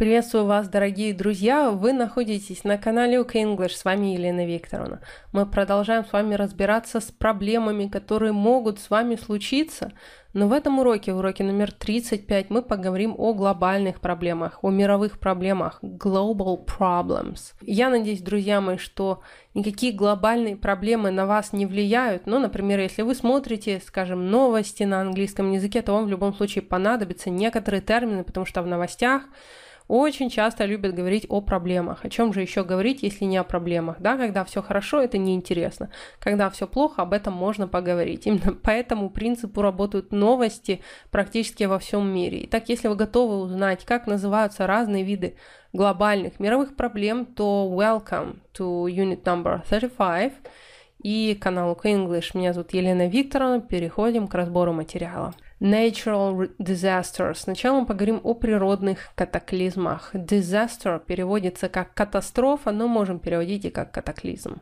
Приветствую вас, дорогие друзья! Вы находитесь на канале UK English, с вами Елена Викторовна. Мы продолжаем с вами разбираться с проблемами, которые могут с вами случиться, но в этом уроке, в уроке номер 35, мы поговорим о глобальных проблемах, о мировых проблемах, global problems. Я надеюсь, друзья мои, что никакие глобальные проблемы на вас не влияют, но, ну, например, если вы смотрите, скажем, новости на английском языке, то вам в любом случае понадобятся некоторые термины, потому что в новостях очень часто любят говорить о проблемах. О чем же еще говорить, если не о проблемах? Да, когда все хорошо, это неинтересно. Когда все плохо, об этом можно поговорить. Именно по этому принципу работают новости практически во всем мире. Итак, если вы готовы узнать, как называются разные виды глобальных мировых проблем, то welcome to unit number 35 и канал English. Меня зовут Елена Викторовна. Переходим к разбору материала. Natural disasters. Сначала мы поговорим о природных катаклизмах. Disaster переводится как катастрофа, но можем переводить и как катаклизм.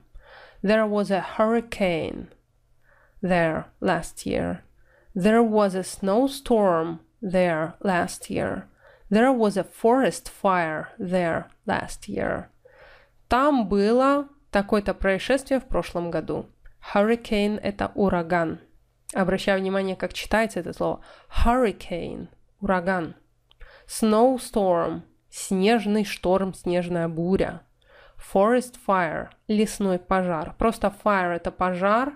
There was a hurricane there last year. There was a snowstorm there last year. There was a forest fire there last year. Там было Такое-то происшествие в прошлом году. Hurricane – это ураган. Обращаю внимание, как читается это слово. Hurricane – ураган. Snowstorm – снежный шторм, снежная буря. Forest fire – лесной пожар. Просто fire – это пожар,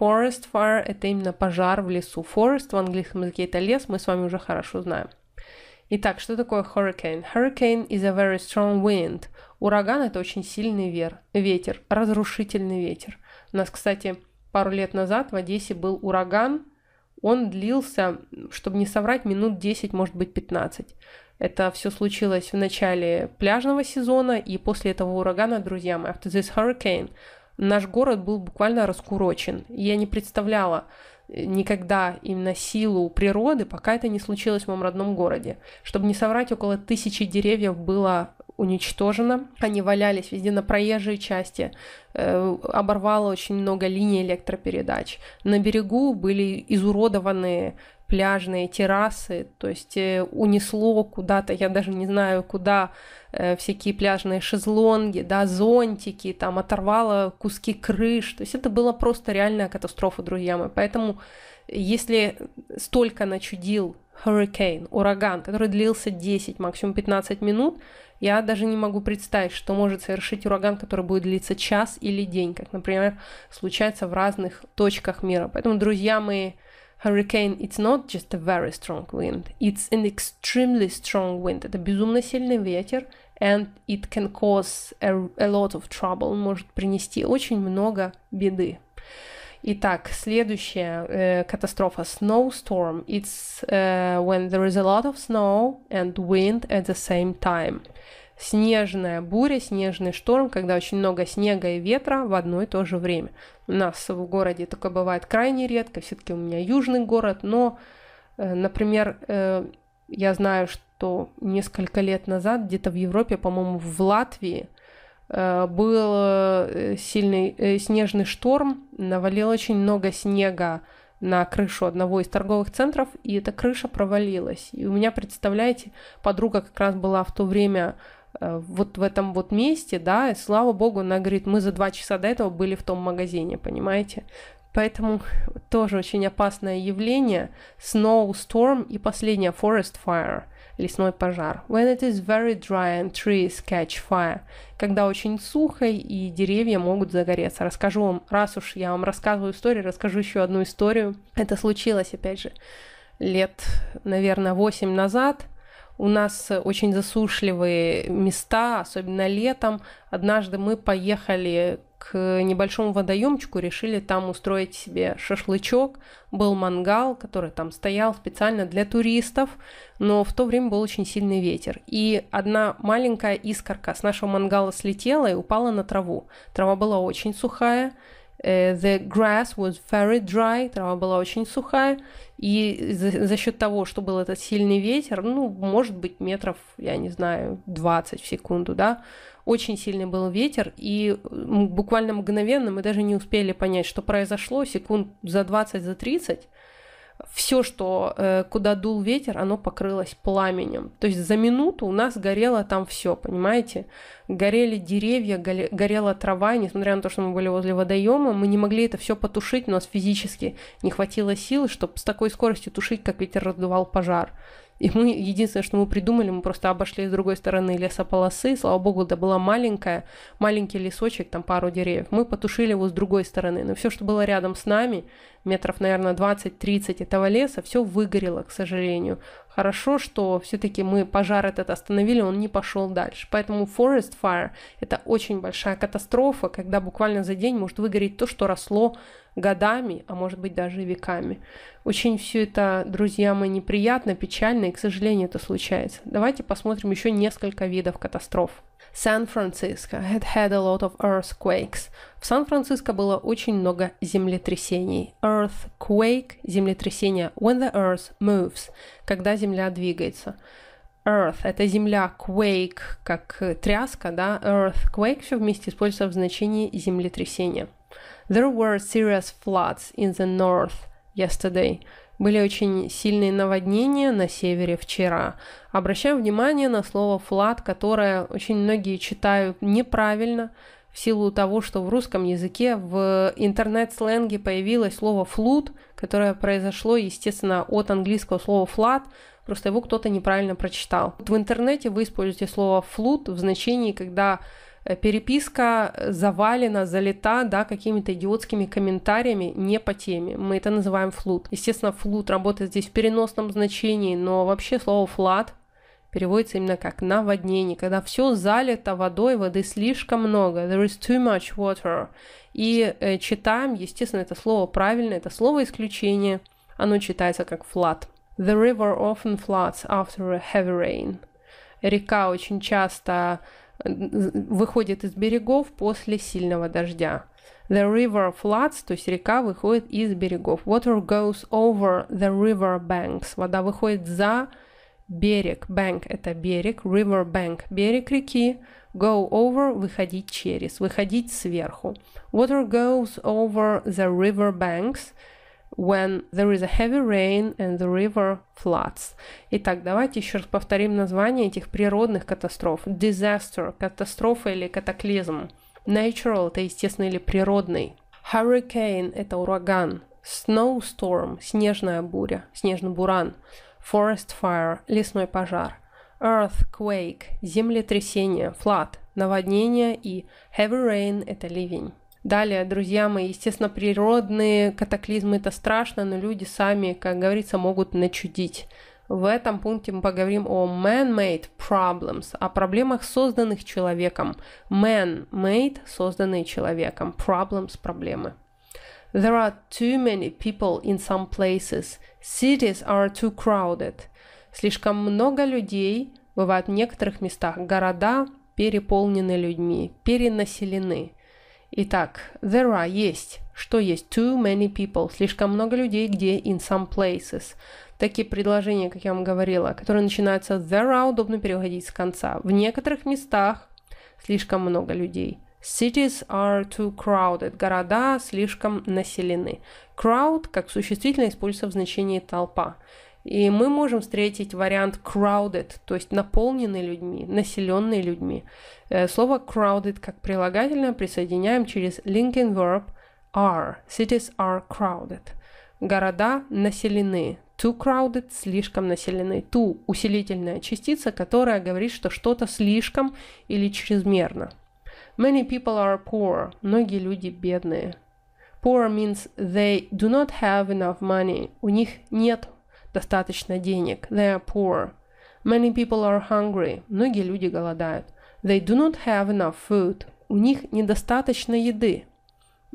forest fire – это именно пожар в лесу. Forest в английском языке – это лес, мы с вами уже хорошо знаем. Итак, что такое hurricane? Hurricane is a very strong wind. Ураган – это очень сильный вер, ветер, разрушительный ветер. У нас, кстати, пару лет назад в Одессе был ураган. Он длился, чтобы не соврать, минут 10, может быть, 15. Это все случилось в начале пляжного сезона, и после этого урагана, друзья мои, after this hurricane, наш город был буквально раскурочен. Я не представляла, никогда именно силу природы, пока это не случилось в моем родном городе. Чтобы не соврать, около тысячи деревьев было уничтожено. Они валялись везде на проезжей части, э, оборвало очень много линий электропередач. На берегу были изуродованы пляжные террасы, то есть э, унесло куда-то, я даже не знаю куда, э, всякие пляжные шезлонги, да, зонтики, там оторвало куски крыш, то есть это была просто реальная катастрофа, друзья мои, поэтому если столько начудил Hurricane, ураган, который длился 10, максимум 15 минут, я даже не могу представить, что может совершить ураган, который будет длиться час или день, как, например, случается в разных точках мира. Поэтому, друзья мои, Hurricane – it's not just a very strong wind, it's an extremely strong wind. Это безумно сильный ветер, and it can cause a, a lot of trouble, Он может принести очень много беды. Итак, следующая э, катастрофа snowstorm. It's uh, when there is a lot of snow and wind at the same time. снежная буря, снежный шторм, когда очень много снега и ветра в одно и то же время. У нас в городе такое бывает крайне редко, все-таки у меня южный город, но, э, например, э, я знаю, что несколько лет назад где-то в Европе, по-моему, в Латвии э, был сильный снежный шторм, навалил очень много снега на крышу одного из торговых центров, и эта крыша провалилась. И у меня, представляете, подруга как раз была в то время Э, вот в этом вот месте, да, и слава богу, она говорит, мы за два часа до этого были в том магазине, понимаете? Поэтому тоже очень опасное явление snowstorm и последнее forest fire лесной пожар. When it is very dry and trees catch fire. Когда очень сухо и деревья могут загореться. Расскажу вам, раз уж я вам рассказываю историю, расскажу еще одну историю. Это случилось, опять же, лет, наверное, 8 назад – у нас э, очень засушливые места, особенно летом. Однажды мы поехали к небольшому водоемчику, решили там устроить себе шашлычок. Был мангал, который там стоял специально для туристов, но в то время был очень сильный ветер. И одна маленькая искорка с нашего мангала слетела и упала на траву. Трава была очень сухая, Э, the grass was very dry, трава была очень сухая, и за, за счет того, что был этот сильный ветер, ну, может быть, метров, я не знаю, 20 в секунду, да, очень сильный был ветер, и буквально мгновенно мы даже не успели понять, что произошло, секунд за 20, за 30, все, что э, куда дул ветер, оно покрылось пламенем. То есть за минуту у нас горело там все, понимаете? Горели деревья, горела трава, и несмотря на то, что мы были возле водоема, мы не могли это все потушить, у нас физически не хватило сил, чтобы с такой скоростью тушить, как ветер раздувал пожар. И мы, единственное, что мы придумали, мы просто обошли с другой стороны лесополосы. Слава богу, да, была маленькая, маленький лесочек, там пару деревьев. Мы потушили его с другой стороны. Но все, что было рядом с нами, метров, наверное, 20-30 этого леса, все выгорело, к сожалению. Хорошо, что все-таки мы пожар этот остановили, он не пошел дальше. Поэтому forest fire – это очень большая катастрофа, когда буквально за день может выгореть то, что росло годами, а может быть даже веками. Очень все это, друзья мои, неприятно, печально, и, к сожалению, это случается. Давайте посмотрим еще несколько видов катастроф. Сан-Франциско had had a lot of earthquakes. В Сан-Франциско было очень много землетрясений. Earthquake – землетрясение when the earth moves, когда земля двигается earth – это земля, quake – как э, тряска, да, earthquake все вместе используется в значении землетрясения. There were serious floods in the north yesterday. Были очень сильные наводнения на севере вчера. Обращаем внимание на слово «флад», которое очень многие читают неправильно в силу того, что в русском языке в интернет-сленге появилось слово «флуд», которое произошло, естественно, от английского слова «флад», просто его кто-то неправильно прочитал. Вот в интернете вы используете слово «флуд» в значении, когда Э, переписка э, завалена, залита, да, какими-то идиотскими комментариями не по теме. Мы это называем флут. Естественно, флут работает здесь в переносном значении, но вообще слово флат переводится именно как наводнение, когда все залито водой, воды слишком много, there is too much water. И э, читаем, естественно, это слово правильно, это слово исключение, оно читается как flood. The river often floods after a heavy rain. Река очень часто выходит из берегов после сильного дождя. The river floods, то есть река выходит из берегов. Water goes over the river banks. Вода выходит за берег. Bank – это берег. River bank – берег реки. Go over – выходить через, выходить сверху. Water goes over the river banks – when there is a heavy rain and the river floods. Итак, давайте еще раз повторим название этих природных катастроф. Disaster – катастрофа или катаклизм. Natural – это естественный или природный. Hurricane – это ураган. Snowstorm – снежная буря, снежный буран. Forest fire – лесной пожар. Earthquake – землетрясение, flood – наводнение и heavy rain – это ливень. Далее, друзья мои, естественно, природные катаклизмы это страшно, но люди сами, как говорится, могут начудить. В этом пункте мы поговорим о man-made problems, о проблемах, созданных человеком. Man-made – созданные человеком. Problems – проблемы. There are too many people in some places. Cities are too crowded. Слишком много людей бывает в некоторых местах. Города переполнены людьми, перенаселены – Итак, there are – есть. Что есть? Too many people – слишком много людей, где in some places. Такие предложения, как я вам говорила, которые начинаются there are, удобно переводить с конца. В некоторых местах слишком много людей. Cities are too crowded. Города слишком населены. Crowd как существительное используется в значении толпа. И мы можем встретить вариант crowded, то есть наполненный людьми, населенный людьми. Э, слово crowded как прилагательное присоединяем через linking verb are. Cities are crowded. Города населены. Too crowded – слишком населены. Too – усилительная частица, которая говорит, что что-то слишком или чрезмерно. Many people are poor. Многие люди бедные. Poor means they do not have enough money. У них нет достаточно денег. They are poor. Many people are hungry. Многие люди голодают. They do not have enough food. У них недостаточно еды.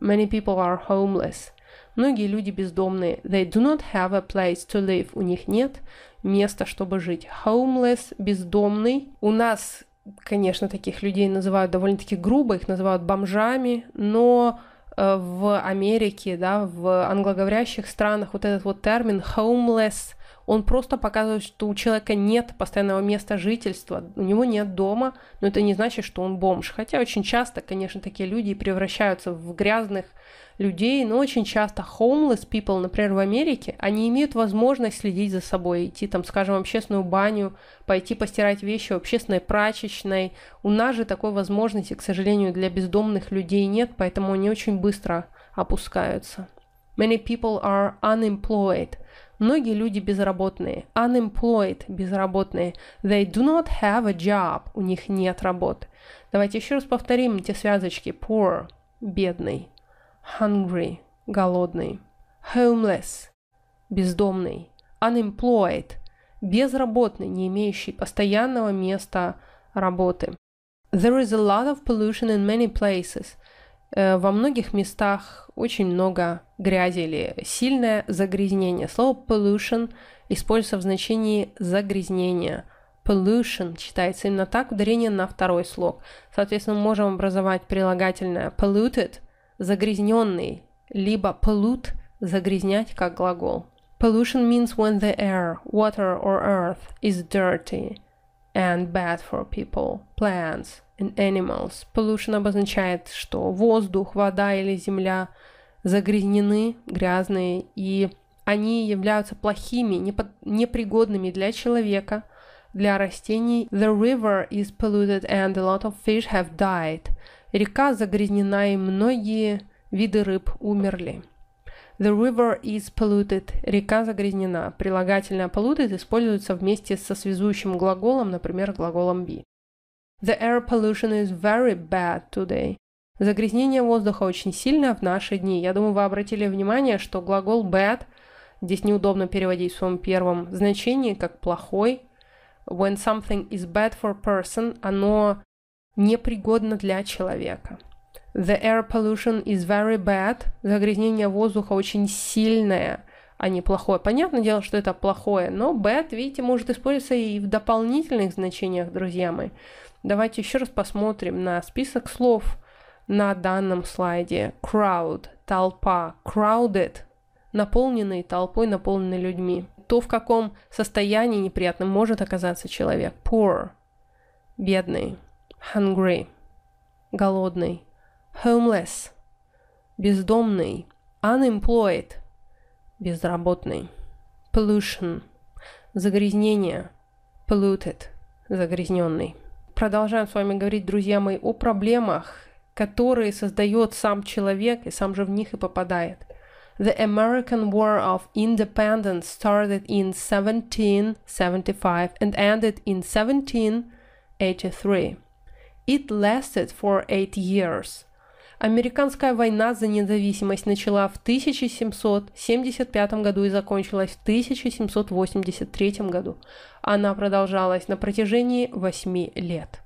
Many people are homeless. Многие люди бездомные. They do not have a place to live. У них нет места, чтобы жить. Homeless – бездомный. У нас, конечно, таких людей называют довольно-таки грубо, их называют бомжами, но Э, в Америке, да, в англоговорящих странах вот этот вот термин homeless он просто показывает, что у человека нет постоянного места жительства, у него нет дома, но это не значит, что он бомж. Хотя очень часто, конечно, такие люди превращаются в грязных людей, но очень часто homeless people, например, в Америке, они имеют возможность следить за собой, идти там, скажем, в общественную баню, пойти постирать вещи в общественной прачечной. У нас же такой возможности, к сожалению, для бездомных людей нет, поэтому они очень быстро опускаются. Many people are unemployed. Многие люди безработные. Unemployed – безработные. They do not have a job. У них нет работы. Давайте еще раз повторим эти связочки. Poor – бедный. Hungry – голодный. Homeless – бездомный. Unemployed – безработный, не имеющий постоянного места работы. There is a lot of pollution in many places – Э, во многих местах очень много грязи или сильное загрязнение. Слово pollution используется в значении загрязнения. Pollution читается именно так, ударение на второй слог. Соответственно, мы можем образовать прилагательное polluted, загрязненный, либо pollute, загрязнять как глагол. Pollution means when the air, water or earth is dirty – and bad for people, plants and animals. Pollution обозначает, что воздух, вода или земля загрязнены, грязные, и они являются плохими, непригодными для человека, для растений. The river is polluted and a lot of fish have died. Река загрязнена и многие виды рыб умерли. The river is polluted. Река загрязнена. Прилагательное polluted используется вместе со связующим глаголом, например, глаголом be. The air pollution is very bad today. Загрязнение воздуха очень сильно в наши дни. Я думаю, вы обратили внимание, что глагол bad здесь неудобно переводить в своем первом значении как плохой. When something is bad for a person, оно непригодно для человека. The air pollution is very bad. Загрязнение воздуха очень сильное, а не плохое. Понятное дело, что это плохое, но bad, видите, может использоваться и в дополнительных значениях, друзья мои. Давайте еще раз посмотрим на список слов на данном слайде. Crowd – толпа, crowded – наполненный толпой, наполненный людьми. То, в каком состоянии неприятным может оказаться человек. Poor – бедный, hungry – голодный, homeless – бездомный, unemployed – безработный, pollution – загрязнение, polluted – загрязненный. Продолжаем с вами говорить, друзья мои, о проблемах, которые создает сам человек и сам же в них и попадает. The American War of Independence started in 1775 and ended in 1783. It lasted for eight years. Американская война за независимость начала в 1775 году и закончилась в 1783 году. Она продолжалась на протяжении 8 лет.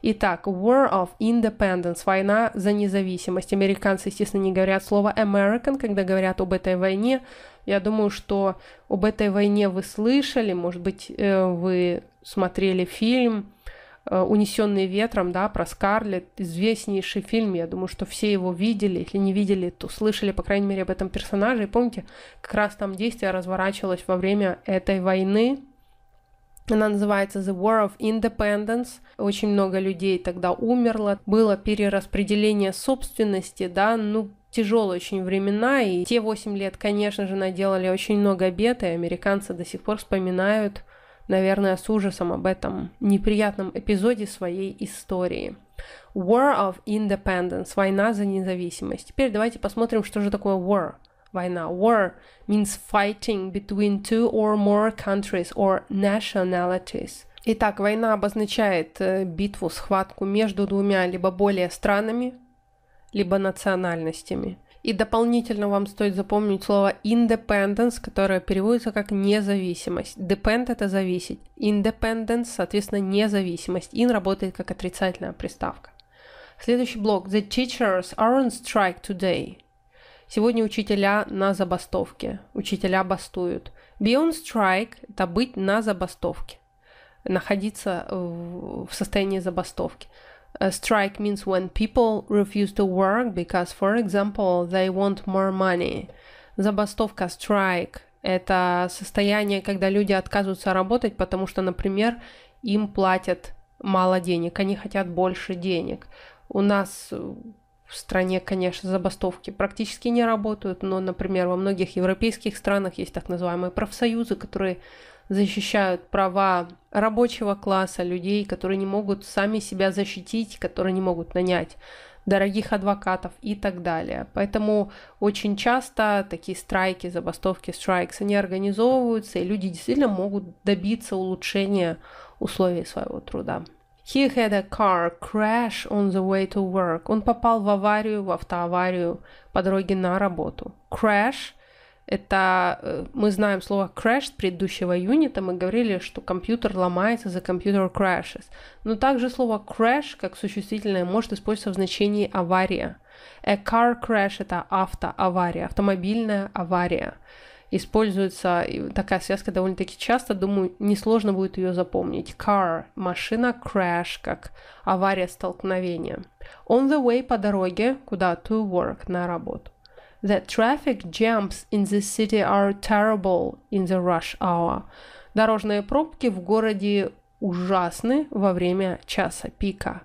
Итак, War of Independence, война за независимость. Американцы, естественно, не говорят слово American, когда говорят об этой войне. Я думаю, что об этой войне вы слышали, может быть, э, вы смотрели фильм Э, «Унесенные ветром», да, про Скарлетт, известнейший фильм, я думаю, что все его видели, если не видели, то слышали, по крайней мере, об этом персонаже. И помните, как раз там действие разворачивалось во время этой войны, она называется The War of Independence. Очень много людей тогда умерло. Было перераспределение собственности, да, ну, тяжелые очень времена, и те 8 лет, конечно же, наделали очень много бед, и американцы до сих пор вспоминают наверное, с ужасом об этом неприятном эпизоде своей истории. War of Independence – война за независимость. Теперь давайте посмотрим, что же такое war – война. War means fighting between two or more countries or nationalities – Итак, война обозначает э, битву, схватку между двумя либо более странами, либо национальностями. И дополнительно вам стоит запомнить слово independence, которое переводится как независимость. Depend – это зависеть. Independence, соответственно, независимость. In работает как отрицательная приставка. Следующий блок. The teachers are on strike today. Сегодня учителя на забастовке. Учителя бастуют. Be on strike – это быть на забастовке. Находиться в состоянии забастовки. A uh, strike means when people refuse to work because, for example, they want more money. Забастовка, strike – это состояние, когда люди отказываются работать, потому что, например, им платят мало денег, они хотят больше денег. У нас в стране, конечно, забастовки практически не работают, но, например, во многих европейских странах есть так называемые профсоюзы, которые защищают права рабочего класса, людей, которые не могут сами себя защитить, которые не могут нанять дорогих адвокатов и так далее. Поэтому очень часто такие страйки, забастовки, страйкс, они организовываются, и люди действительно могут добиться улучшения условий своего труда. He had a car crash on the way to work. Он попал в аварию, в автоаварию по дороге на работу. Crash это э, мы знаем слово crash предыдущего юнита, мы говорили, что компьютер ломается за компьютер crashes. Но также слово crash как существительное может использоваться в значении авария. A car crash это автоавария, автомобильная авария. Используется такая связка довольно-таки часто, думаю, несложно будет ее запомнить. Car, машина, crash, как авария столкновения. On the way по дороге, куда to work, на работу. That traffic jams in the city are terrible in the rush hour. Дорожные пробки в городе ужасны во время часа пика.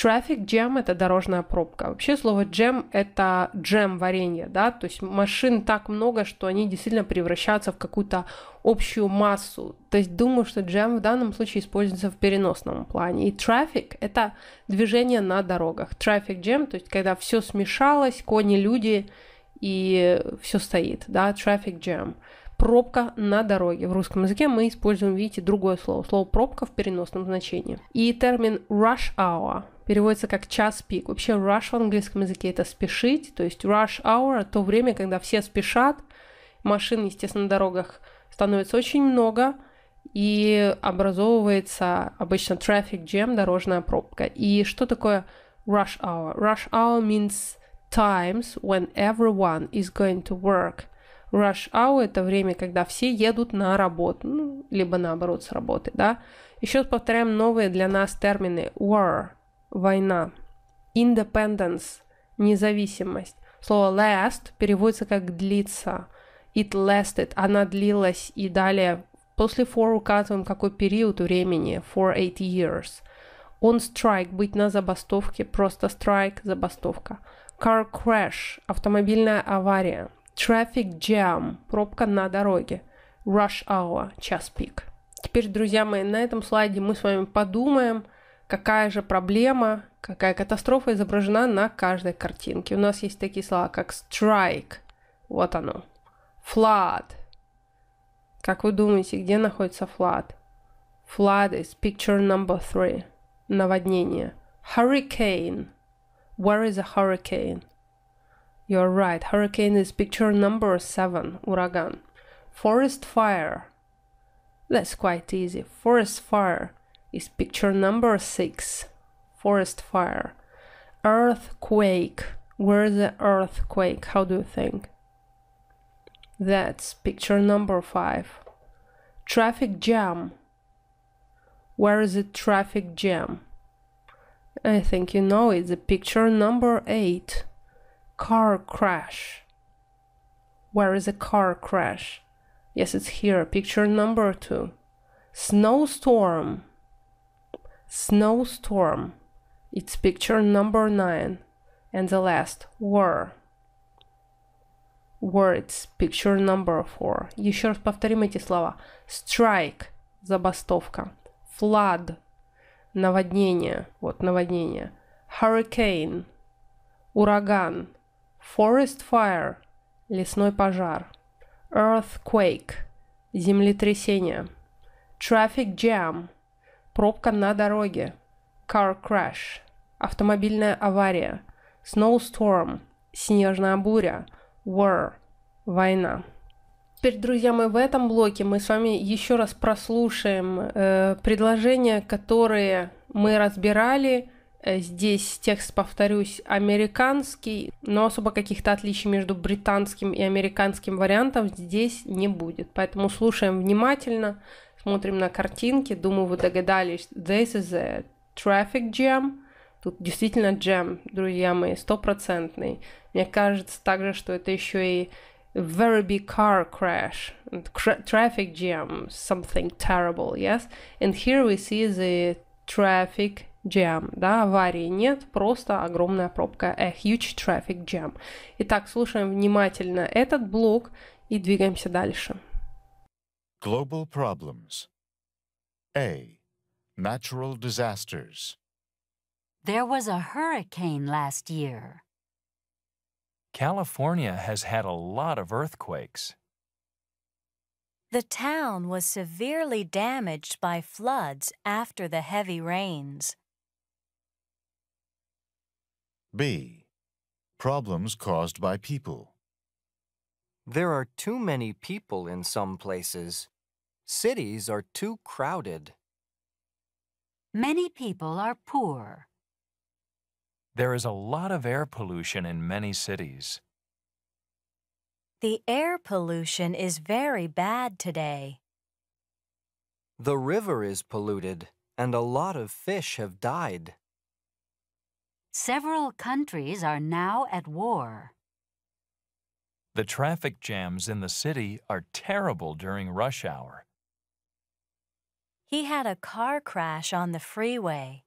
Traffic jam – это дорожная пробка. Вообще слово jam – это джем варенье, да, то есть машин так много, что они действительно превращаются в какую-то общую массу. То есть думаю, что джем в данном случае используется в переносном плане. И traffic – это движение на дорогах. Traffic jam, то есть когда все смешалось, кони, люди – и все стоит, да, traffic jam. Пробка на дороге. В русском языке мы используем, видите, другое слово. Слово пробка в переносном значении. И термин rush hour переводится как час пик. Вообще rush в английском языке это спешить, то есть rush hour то время, когда все спешат, машин, естественно, на дорогах становится очень много, и образовывается обычно traffic jam, дорожная пробка. И что такое rush hour? Rush hour means times when everyone is going to work. Rush hour – это время, когда все едут на работу, ну, либо наоборот с работы, да. Еще повторяем новые для нас термины war – война, independence – независимость. Слово last переводится как длится. It lasted – она длилась, и далее после for указываем, какой период времени – for eight years. On strike – быть на забастовке, просто strike – забастовка. Car crash – автомобильная авария. Traffic jam – пробка на дороге. Rush hour – час пик. Теперь, друзья мои, на этом слайде мы с вами подумаем, какая же проблема, какая катастрофа изображена на каждой картинке. У нас есть такие слова, как strike – вот оно. Flood – как вы думаете, где находится flood? Flood is picture number three – наводнение. Hurricane – Where is a hurricane? You're right, hurricane is picture number 7, uragan. Forest fire. That's quite easy. Forest fire is picture number 6. Forest fire. Earthquake. Where is the earthquake? How do you think? That's picture number 5. Traffic jam. Where is the traffic jam? I think you know it's the picture number 8. Car crash. Where is a car crash? Yes, it's here, picture number 2. Snowstorm. Snowstorm. It's picture number 9. And the last, war. Words, picture number four. Еще раз повторим эти слова. Strike, забастовка. Flood, наводнение, вот наводнение, hurricane, ураган, forest fire, лесной пожар, earthquake, землетрясение, traffic jam, пробка на дороге, car crash, автомобильная авария, snowstorm, снежная буря, war, война. Теперь, друзья, мои, в этом блоке мы с вами еще раз прослушаем э, предложения, которые мы разбирали. Э, здесь текст, повторюсь, американский, но особо каких-то отличий между британским и американским вариантом здесь не будет. Поэтому слушаем внимательно, смотрим на картинки. Думаю, вы догадались, this is a traffic jam. Тут действительно джем, друзья мои, стопроцентный. Мне кажется также, что это еще и a very big car crash and cra- traffic jam, something terrible, yes? And here we see the traffic jam, да, аварии нет, просто огромная пробка, a э, huge traffic jam. Итак, слушаем внимательно этот блок и двигаемся дальше. Global problems. A. Natural disasters. There was a hurricane last year. California has had a lot of earthquakes. The town was severely damaged by floods after the heavy rains. B. Problems caused by people. There are too many people in some places. Cities are too crowded. Many people are poor. There is a lot of air pollution in many cities. The air pollution is very bad today. The river is polluted and a lot of fish have died. Several countries are now at war. The traffic jams in the city are terrible during rush hour. He had a car crash on the freeway.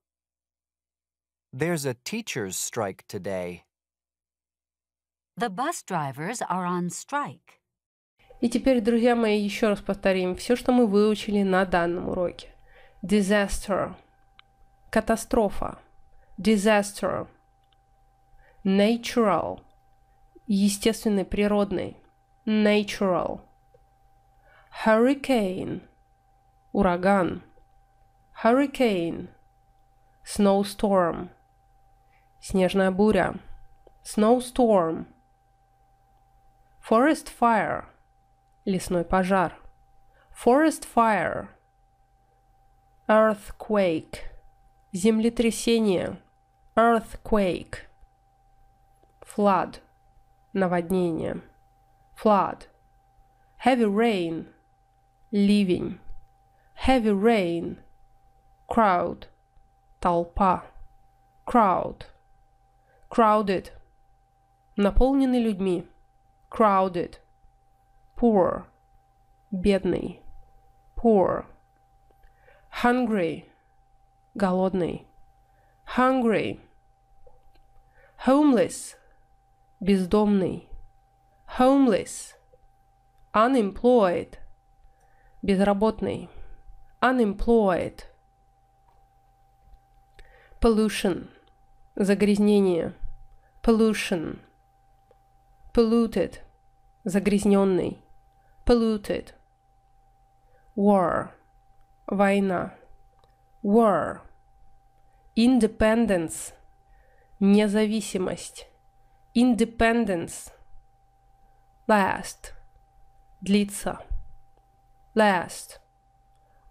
There's a teacher's strike today. The bus drivers are on strike. И теперь, друзья мои, еще раз повторим все, что мы выучили на данном уроке. Disaster. Катастрофа. Disaster. Natural. Естественный, природный. Natural. Hurricane. Ураган. Hurricane. Snowstorm. Снежная буря. Snowstorm. Forest fire. Лесной пожар. Forest fire. Earthquake. Землетрясение. Earthquake. Flood. Наводнение. Flood. Heavy rain. Ливень. Heavy rain. Crowd. Толпа. Crowd crowded, наполнены людьми, crowded, poor, бедный, poor, hungry, голодный, hungry, homeless, бездомный, homeless, unemployed, безработный, unemployed, pollution, загрязнение, pollution, polluted, загрязненный, polluted, war, война, war, independence, независимость, independence, last, длится, last,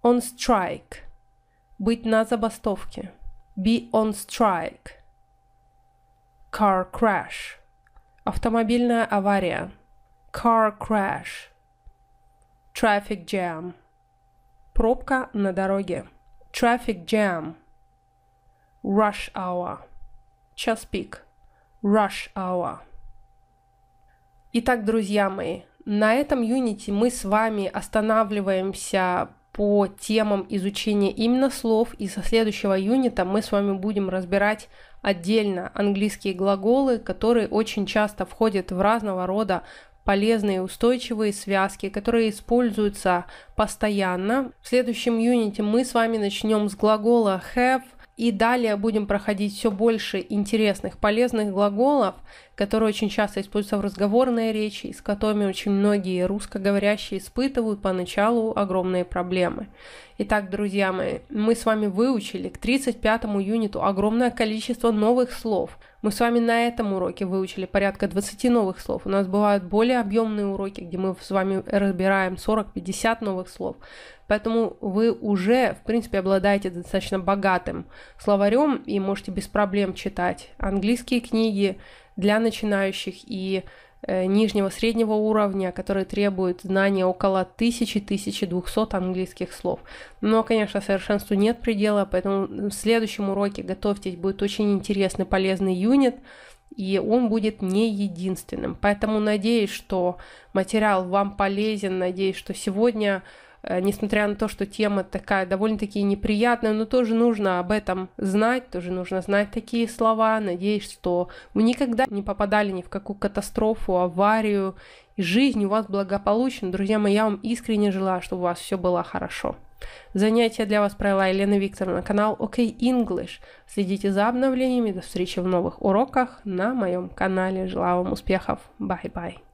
on strike, быть на забастовке, be on strike – Car crash. Автомобильная авария. Car crash. Traffic jam. Пробка на дороге. Traffic jam. Rush hour. Час пик. Rush hour. Итак, друзья мои, на этом Unity мы с вами останавливаемся по темам изучения именно слов, и со следующего юнита мы с вами будем разбирать отдельно английские глаголы, которые очень часто входят в разного рода полезные устойчивые связки, которые используются постоянно. В следующем юните мы с вами начнем с глагола have – и далее будем проходить все больше интересных, полезных глаголов, которые очень часто используются в разговорной речи, и с которыми очень многие русскоговорящие испытывают поначалу огромные проблемы. Итак, друзья мои, мы с вами выучили к 35 юниту огромное количество новых слов – мы с вами на этом уроке выучили порядка 20 новых слов. У нас бывают более объемные уроки, где мы с вами разбираем 40-50 новых слов. Поэтому вы уже, в принципе, обладаете достаточно богатым словарем и можете без проблем читать английские книги для начинающих и Э, нижнего среднего уровня, которые требуют знания около 1000-1200 английских слов. Но, конечно, совершенству нет предела, поэтому в следующем уроке готовьтесь, будет очень интересный, полезный юнит, и он будет не единственным. Поэтому надеюсь, что материал вам полезен, надеюсь, что сегодня Э, несмотря на то, что тема такая довольно-таки неприятная, но тоже нужно об этом знать, тоже нужно знать такие слова. Надеюсь, что вы никогда не попадали ни в какую катастрофу, аварию, и жизнь у вас благополучна. Друзья мои, я вам искренне желаю, чтобы у вас все было хорошо. Занятие для вас провела Елена Викторовна, канал OK English. Следите за обновлениями, до встречи в новых уроках на моем канале. Желаю вам успехов. Bye bye.